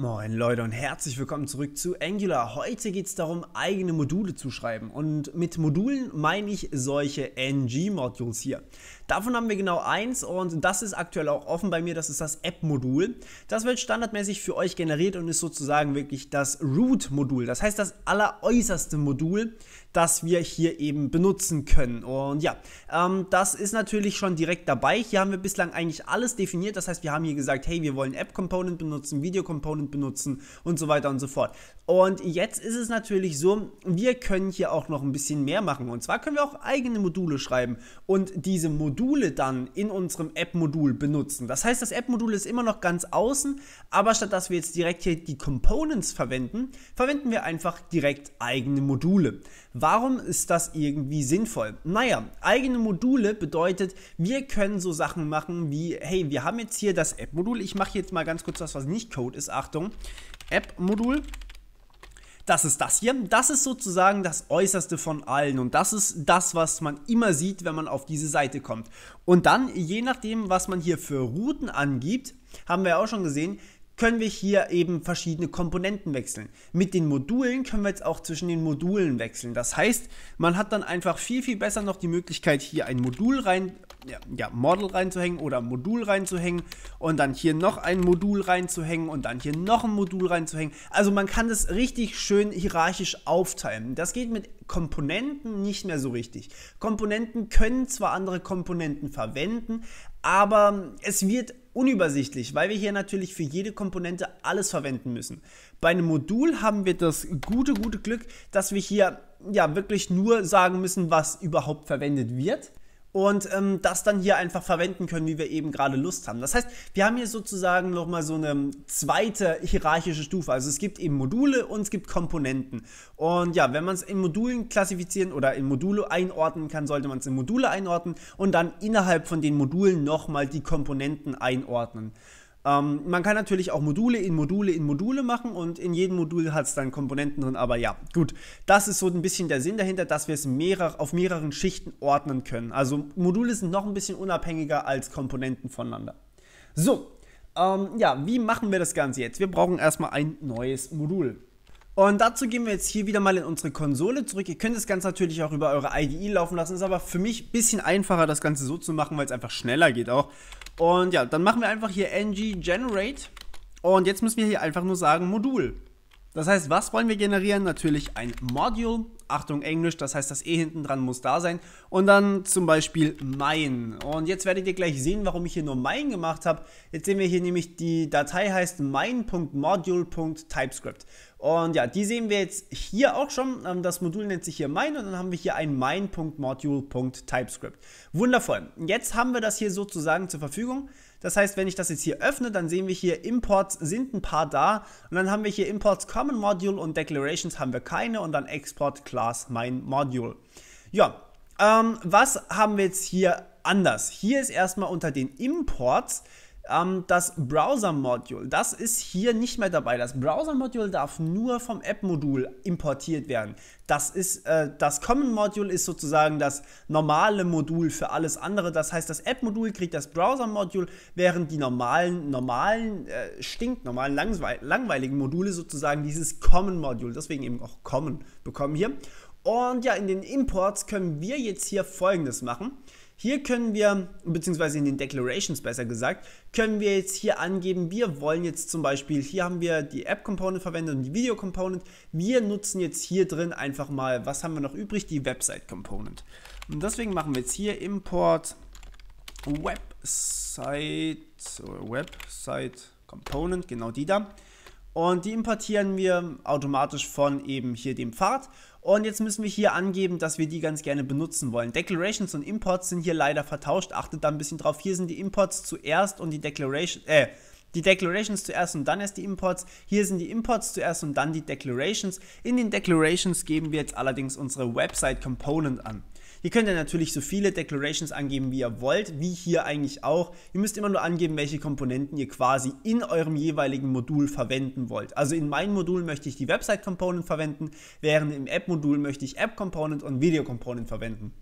Moin Leute und herzlich willkommen zurück zu Angular. Heute geht es darum, eigene Module zu schreiben. Und mit Modulen meine ich solche ng-Modules hier. Davon haben wir genau eins und das ist aktuell auch offen bei mir. Das ist das App-Modul. Das wird standardmäßig für euch generiert und ist sozusagen wirklich das Root-Modul. Das heißt, das alleräußerste Modul, das wir hier eben benutzen können. Und ja, ähm, das ist natürlich schon direkt dabei. Hier haben wir bislang eigentlich alles definiert. Das heißt, wir haben hier gesagt, hey, wir wollen App-Component benutzen, Video-Component benutzen und so weiter und so fort. Und jetzt ist es natürlich so, wir können hier auch noch ein bisschen mehr machen. Und zwar können wir auch eigene Module schreiben und diese Module dann in unserem App-Modul benutzen. Das heißt, das App-Modul ist immer noch ganz außen, aber statt dass wir jetzt direkt hier die Components verwenden, verwenden wir einfach direkt eigene Module. Warum ist das irgendwie sinnvoll? Naja, eigene Module bedeutet, wir können so Sachen machen wie, hey, wir haben jetzt hier das App-Modul. Ich mache jetzt mal ganz kurz was, was nicht Code ist. Achtung. Richtung. App-Modul. Das ist das hier. Das ist sozusagen das Äußerste von allen. Und das ist das, was man immer sieht, wenn man auf diese Seite kommt. Und dann, je nachdem, was man hier für Routen angibt, haben wir auch schon gesehen, können wir hier eben verschiedene Komponenten wechseln. Mit den Modulen können wir jetzt auch zwischen den Modulen wechseln. Das heißt, man hat dann einfach viel, viel besser noch die Möglichkeit, hier ein Modul rein ja, ja, Model reinzuhängen oder Modul reinzuhängen und dann hier noch ein Modul reinzuhängen und dann hier noch ein Modul reinzuhängen. Also man kann das richtig schön hierarchisch aufteilen. Das geht mit Komponenten nicht mehr so richtig. Komponenten können zwar andere Komponenten verwenden, aber es wird unübersichtlich, weil wir hier natürlich für jede Komponente alles verwenden müssen. Bei einem Modul haben wir das gute, gute Glück, dass wir hier ja wirklich nur sagen müssen, was überhaupt verwendet wird und ähm, das dann hier einfach verwenden können, wie wir eben gerade Lust haben. Das heißt, wir haben hier sozusagen nochmal so eine zweite hierarchische Stufe. Also es gibt eben Module und es gibt Komponenten. Und ja, wenn man es in Modulen klassifizieren oder in Module einordnen kann, sollte man es in Module einordnen und dann innerhalb von den Modulen nochmal die Komponenten einordnen. Ähm, man kann natürlich auch Module in Module in Module machen und in jedem Modul hat es dann Komponenten drin, aber ja, gut. Das ist so ein bisschen der Sinn dahinter, dass wir es mehrer, auf mehreren Schichten ordnen können. Also Module sind noch ein bisschen unabhängiger als Komponenten voneinander. So, ähm, ja, wie machen wir das Ganze jetzt? Wir brauchen erstmal ein neues Modul. Und dazu gehen wir jetzt hier wieder mal in unsere Konsole zurück. Ihr könnt das Ganze natürlich auch über eure IDE laufen lassen, ist aber für mich ein bisschen einfacher, das Ganze so zu machen, weil es einfach schneller geht auch. Und ja, dann machen wir einfach hier ng generate. Und jetzt müssen wir hier einfach nur sagen Modul. Das heißt, was wollen wir generieren? Natürlich ein Module, Achtung Englisch, das heißt, das E eh hinten dran muss da sein. Und dann zum Beispiel mein. Und jetzt werdet ihr gleich sehen, warum ich hier nur mein gemacht habe. Jetzt sehen wir hier nämlich, die Datei heißt mein.module.typescript. Und ja, die sehen wir jetzt hier auch schon. Ähm, das Modul nennt sich hier mein und dann haben wir hier ein mein.module.typescript. Wundervoll. Jetzt haben wir das hier sozusagen zur Verfügung. Das heißt, wenn ich das jetzt hier öffne, dann sehen wir hier Imports sind ein paar da und dann haben wir hier Imports Common Module und Declarations haben wir keine und dann Export Class Mein Module. Ja, ähm, was haben wir jetzt hier anders? Hier ist erstmal unter den Imports ähm, das Browser-Module, das ist hier nicht mehr dabei. Das Browser-Module darf nur vom App-Modul importiert werden. Das, ist, äh, das Common-Module ist sozusagen das normale Modul für alles andere. Das heißt, das App-Modul kriegt das Browser-Module, während die normalen, normalen äh, stinknormalen, langweiligen Module sozusagen dieses Common-Module, deswegen eben auch Common, bekommen hier. Und ja, in den Imports können wir jetzt hier folgendes machen. Hier können wir, beziehungsweise in den Declarations besser gesagt, können wir jetzt hier angeben, wir wollen jetzt zum Beispiel, hier haben wir die App-Component verwendet und die Video-Component. Wir nutzen jetzt hier drin einfach mal, was haben wir noch übrig? Die Website-Component. Und deswegen machen wir jetzt hier Import Website, Website Component, genau die da. Und die importieren wir automatisch von eben hier dem Pfad. Und jetzt müssen wir hier angeben, dass wir die ganz gerne benutzen wollen. Declarations und Imports sind hier leider vertauscht. Achtet da ein bisschen drauf. Hier sind die Imports zuerst und die Declarations, äh, die Declarations zuerst und dann erst die Imports. Hier sind die Imports zuerst und dann die Declarations. In den Declarations geben wir jetzt allerdings unsere Website Component an. Hier könnt ihr natürlich so viele Declarations angeben, wie ihr wollt, wie hier eigentlich auch. Ihr müsst immer nur angeben, welche Komponenten ihr quasi in eurem jeweiligen Modul verwenden wollt. Also in meinem Modul möchte ich die Website Component verwenden, während im App Modul möchte ich App Component und Video Component verwenden.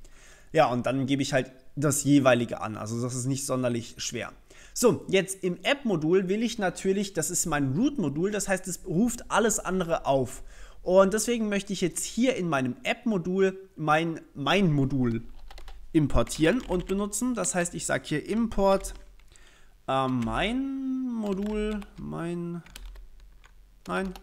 Ja, und dann gebe ich halt das jeweilige an. Also das ist nicht sonderlich schwer. So, jetzt im App-Modul will ich natürlich, das ist mein Root-Modul, das heißt, es ruft alles andere auf. Und deswegen möchte ich jetzt hier in meinem App-Modul mein, mein Modul importieren und benutzen. Das heißt, ich sage hier import äh, mein Modul, mein, nein,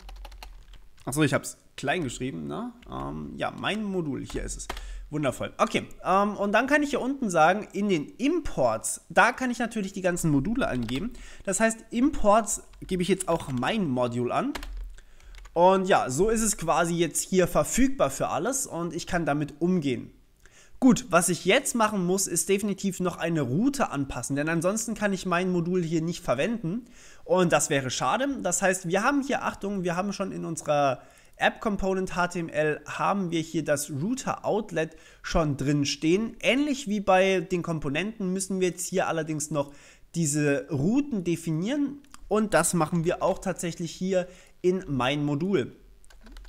achso, ich habe es klein geschrieben, ne? Ähm, ja, mein Modul, hier ist es. Wundervoll. Okay, ähm, und dann kann ich hier unten sagen, in den Imports, da kann ich natürlich die ganzen Module angeben. Das heißt, Imports gebe ich jetzt auch mein Modul an. Und ja, so ist es quasi jetzt hier verfügbar für alles und ich kann damit umgehen. Gut, was ich jetzt machen muss, ist definitiv noch eine Route anpassen, denn ansonsten kann ich mein Modul hier nicht verwenden und das wäre schade. Das heißt, wir haben hier, Achtung, wir haben schon in unserer App Component HTML haben wir hier das Router Outlet schon drin stehen. Ähnlich wie bei den Komponenten müssen wir jetzt hier allerdings noch diese Routen definieren und das machen wir auch tatsächlich hier in mein Modul.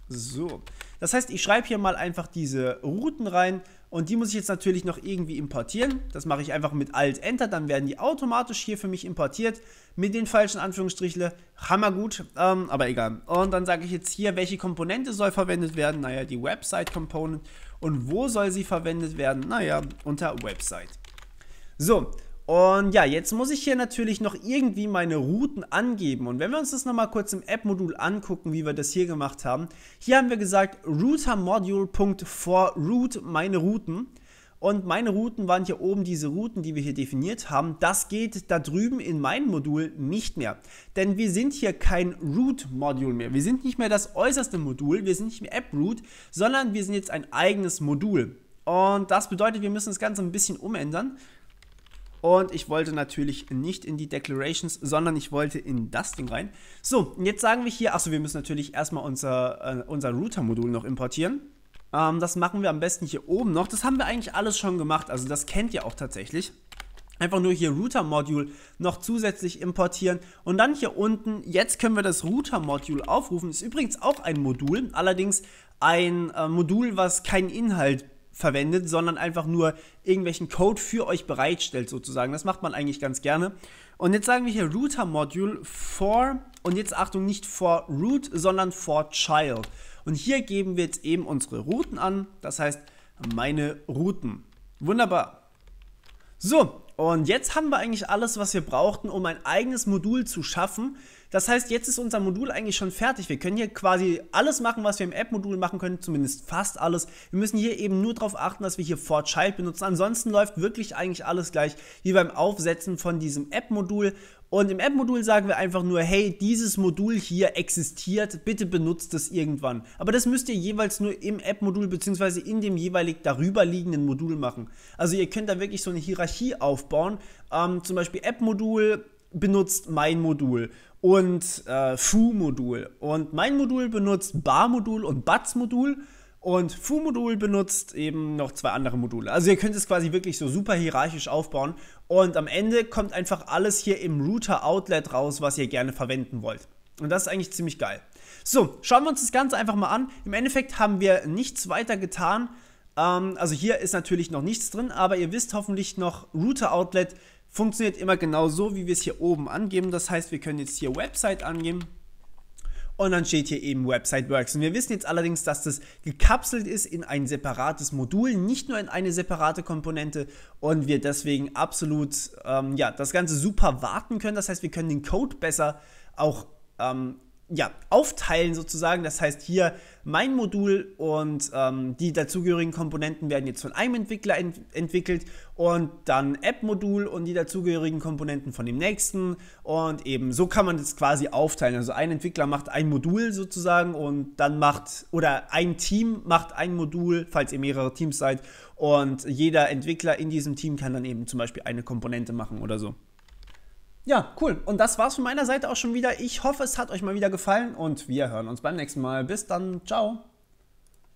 So, das heißt, ich schreibe hier mal einfach diese Routen rein und die muss ich jetzt natürlich noch irgendwie importieren. Das mache ich einfach mit Alt-Enter, dann werden die automatisch hier für mich importiert mit den falschen Anführungsstrichle. Hammergut, ähm, aber egal. Und dann sage ich jetzt hier, welche Komponente soll verwendet werden? Naja, die Website-Component. Und wo soll sie verwendet werden? Naja, unter Website. So, und ja, jetzt muss ich hier natürlich noch irgendwie meine Routen angeben. Und wenn wir uns das nochmal kurz im App-Modul angucken, wie wir das hier gemacht haben. Hier haben wir gesagt, routerModule.forRoute, meine Routen. Und meine Routen waren hier oben diese Routen, die wir hier definiert haben. Das geht da drüben in meinem Modul nicht mehr. Denn wir sind hier kein Root-Modul mehr. Wir sind nicht mehr das äußerste Modul, wir sind nicht mehr app AppRoot, sondern wir sind jetzt ein eigenes Modul. Und das bedeutet, wir müssen das Ganze ein bisschen umändern. Und ich wollte natürlich nicht in die Declarations, sondern ich wollte in das Ding rein. So, jetzt sagen wir hier, achso, wir müssen natürlich erstmal unser, äh, unser Router-Modul noch importieren. Ähm, das machen wir am besten hier oben noch. Das haben wir eigentlich alles schon gemacht, also das kennt ihr auch tatsächlich. Einfach nur hier Router-Module noch zusätzlich importieren und dann hier unten, jetzt können wir das Router-Module aufrufen. Ist übrigens auch ein Modul, allerdings ein äh, Modul, was keinen Inhalt verwendet, sondern einfach nur irgendwelchen Code für euch bereitstellt sozusagen. Das macht man eigentlich ganz gerne. Und jetzt sagen wir hier Router Module for und jetzt Achtung nicht for root, sondern for child. Und hier geben wir jetzt eben unsere Routen an, das heißt meine Routen. Wunderbar. So, und jetzt haben wir eigentlich alles, was wir brauchten, um ein eigenes Modul zu schaffen, das heißt, jetzt ist unser Modul eigentlich schon fertig. Wir können hier quasi alles machen, was wir im App-Modul machen können, zumindest fast alles. Wir müssen hier eben nur darauf achten, dass wir hier for child benutzen. Ansonsten läuft wirklich eigentlich alles gleich wie beim Aufsetzen von diesem App-Modul. Und im App-Modul sagen wir einfach nur, hey, dieses Modul hier existiert, bitte benutzt es irgendwann. Aber das müsst ihr jeweils nur im App-Modul bzw. in dem jeweilig darüber liegenden Modul machen. Also ihr könnt da wirklich so eine Hierarchie aufbauen. Ähm, zum Beispiel App-Modul, benutzt mein Modul und äh, Foo-Modul und mein Modul benutzt Bar-Modul und Batz-Modul und Foo-Modul benutzt eben noch zwei andere Module. Also ihr könnt es quasi wirklich so super hierarchisch aufbauen und am Ende kommt einfach alles hier im Router-Outlet raus, was ihr gerne verwenden wollt. Und das ist eigentlich ziemlich geil. So, schauen wir uns das Ganze einfach mal an. Im Endeffekt haben wir nichts weiter getan. Ähm, also hier ist natürlich noch nichts drin, aber ihr wisst hoffentlich noch Router-Outlet funktioniert immer genau so, wie wir es hier oben angeben. Das heißt, wir können jetzt hier Website angeben und dann steht hier eben Website Works. Und wir wissen jetzt allerdings, dass das gekapselt ist in ein separates Modul, nicht nur in eine separate Komponente und wir deswegen absolut ähm, ja, das Ganze super warten können. Das heißt, wir können den Code besser auch ähm, ja, aufteilen sozusagen. Das heißt, hier mein Modul und ähm, die dazugehörigen Komponenten werden jetzt von einem Entwickler ent entwickelt und dann App-Modul und die dazugehörigen Komponenten von dem nächsten. Und eben so kann man das quasi aufteilen. Also ein Entwickler macht ein Modul sozusagen und dann macht, oder ein Team macht ein Modul, falls ihr mehrere Teams seid. Und jeder Entwickler in diesem Team kann dann eben zum Beispiel eine Komponente machen oder so. Ja, cool. Und das war's von meiner Seite auch schon wieder. Ich hoffe, es hat euch mal wieder gefallen und wir hören uns beim nächsten Mal. Bis dann. Ciao.